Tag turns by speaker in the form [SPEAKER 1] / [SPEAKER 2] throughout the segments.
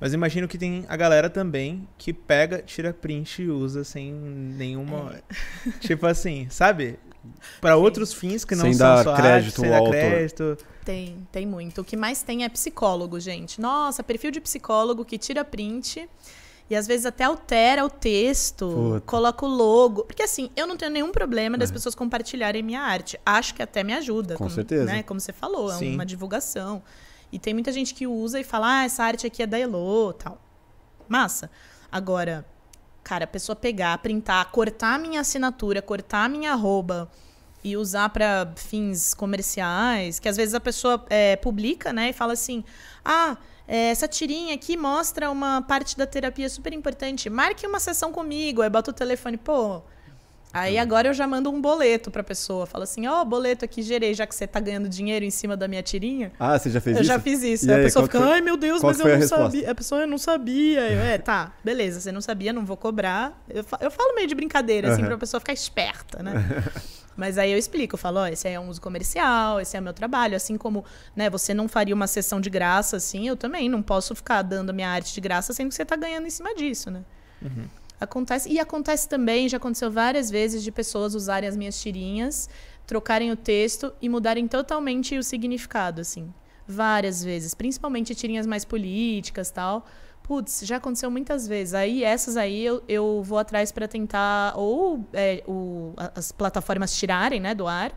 [SPEAKER 1] Mas imagino que tem a galera também que pega, tira print e usa sem nenhuma. É. Tipo assim, sabe? Para outros fins que não sem são dar só crédito arte, sem dar autor. crédito. Tem, tem muito. O que mais tem é psicólogo, gente. Nossa, perfil de psicólogo que tira print e às vezes até altera o texto, Puta. coloca o logo. Porque assim, eu não tenho nenhum problema das é. pessoas compartilharem minha arte. Acho que até me ajuda. Com certeza. Né? Como você falou, é Sim. uma divulgação. E tem muita gente que usa e fala, ah, essa arte aqui é da Elo, tal. Massa. Agora, cara, a pessoa pegar, printar, cortar minha assinatura, cortar minha arroba e usar para fins comerciais, que às vezes a pessoa é, publica, né, e fala assim, ah, é, essa tirinha aqui mostra uma parte da terapia super importante, marque uma sessão comigo, aí bota o telefone, pô, Aí tá. agora eu já mando um boleto pra pessoa. Fala assim, ó, oh, boleto aqui gerei, já que você tá ganhando dinheiro em cima da minha tirinha.
[SPEAKER 2] Ah, você já fez eu isso? Eu já fiz isso. Aí, a pessoa fica, foi... ai meu Deus, qual mas eu não resposta? sabia.
[SPEAKER 1] A pessoa, eu não sabia. Eu, é, tá, beleza, você não sabia, não vou cobrar. Eu, eu falo meio de brincadeira, uhum. assim, pra pessoa ficar esperta, né? Mas aí eu explico, eu falo, ó, oh, esse é um uso comercial, esse é o meu trabalho, assim como, né, você não faria uma sessão de graça, assim, eu também não posso ficar dando a minha arte de graça sendo que você tá ganhando em cima disso, né? Uhum. Acontece, e acontece também, já aconteceu várias vezes, de pessoas usarem as minhas tirinhas, trocarem o texto e mudarem totalmente o significado, assim. Várias vezes, principalmente tirinhas mais políticas tal. Putz, já aconteceu muitas vezes. Aí essas aí eu, eu vou atrás para tentar ou é, o, as plataformas tirarem, né, do ar,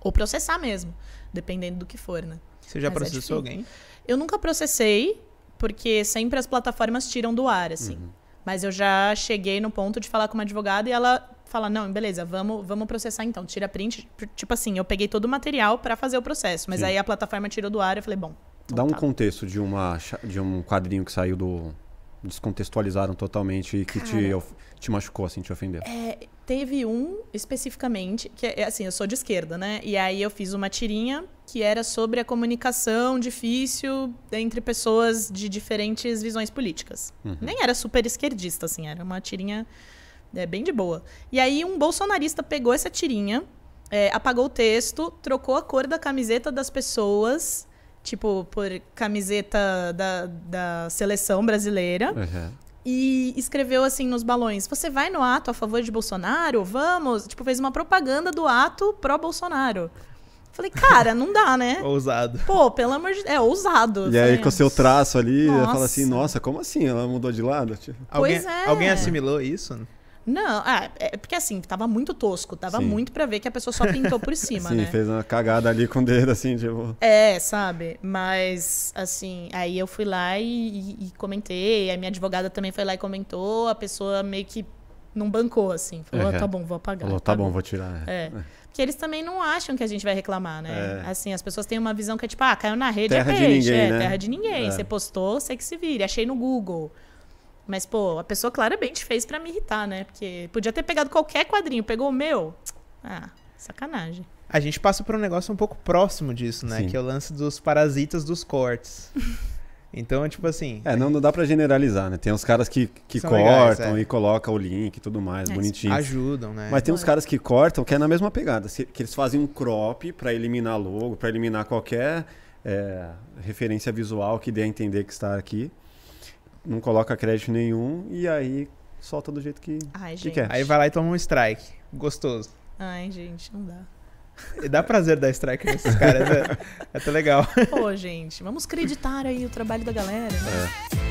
[SPEAKER 1] ou processar mesmo, dependendo do que for, né? Você já Mas é processou é alguém? Eu nunca processei, porque sempre as plataformas tiram do ar, assim. Uhum. Mas eu já cheguei no ponto de falar com uma advogada e ela fala: "Não, beleza, vamos, vamos processar então. Tira print". Tipo assim, eu peguei todo o material para fazer o processo, mas Sim. aí a plataforma tirou do ar, eu falei: "Bom,
[SPEAKER 2] então Dá tá. um contexto de uma de um quadrinho que saiu do descontextualizaram totalmente e que Cara, te, te machucou, assim, te ofendeu?
[SPEAKER 1] É, teve um especificamente, que é assim, eu sou de esquerda, né? E aí eu fiz uma tirinha que era sobre a comunicação difícil entre pessoas de diferentes visões políticas. Uhum. Nem era super esquerdista, assim, era uma tirinha é, bem de boa. E aí um bolsonarista pegou essa tirinha, é, apagou o texto, trocou a cor da camiseta das pessoas tipo, por camiseta da, da seleção brasileira. Uhum. E escreveu assim nos balões: Você vai no ato a favor de Bolsonaro? Vamos! Tipo, fez uma propaganda do ato pró-Bolsonaro. Falei, cara, não dá, né? ousado. Pô, pelo amor de Deus. É ousado. E aí, com o assim.
[SPEAKER 2] seu traço ali, ela fala assim: Nossa, como assim? Ela mudou de lado? Pois alguém, é. Alguém assimilou isso?
[SPEAKER 1] Não, ah, é, é porque assim, tava muito tosco, tava Sim. muito para ver que a pessoa só pintou por cima, Sim, né? fez
[SPEAKER 2] uma cagada ali com o dedo, assim, tipo.
[SPEAKER 1] É, sabe? Mas, assim, aí eu fui lá e, e, e comentei, a minha advogada também foi lá e comentou, a pessoa meio que não bancou, assim. Falou, é. tá bom, vou apagar. Falou, tá, tá bom, bom,
[SPEAKER 2] vou tirar. É. é.
[SPEAKER 1] Porque eles também não acham que a gente vai reclamar, né? É. Assim, as pessoas têm uma visão que é tipo, ah, caiu na rede, terra é peixe. De ninguém, é, né? terra de ninguém. Você postou, você que se vire. Achei no Google. Mas, pô, a pessoa claramente fez para me irritar, né? Porque podia ter pegado qualquer quadrinho, pegou o meu. Ah, sacanagem. A gente passa por um negócio um pouco próximo disso, né? Sim. Que é o lance dos parasitas dos cortes. então, é tipo assim.
[SPEAKER 2] É, não, não dá pra generalizar, né? Tem uns caras que, que cortam legais, é. e colocam o link e tudo mais, é, bonitinho. Ajudam, né? Mas tem uns caras que cortam que é na mesma pegada. Que eles fazem um crop para eliminar logo, para eliminar qualquer é, referência visual que dê a entender que está aqui não coloca crédito nenhum e aí solta do jeito que, Ai, que quer. Aí vai lá e toma um strike. Gostoso.
[SPEAKER 1] Ai, gente, não dá.
[SPEAKER 2] e Dá prazer dar strike
[SPEAKER 1] nesses caras, é, é até legal. Pô, gente, vamos acreditar aí o trabalho da galera. Né? É.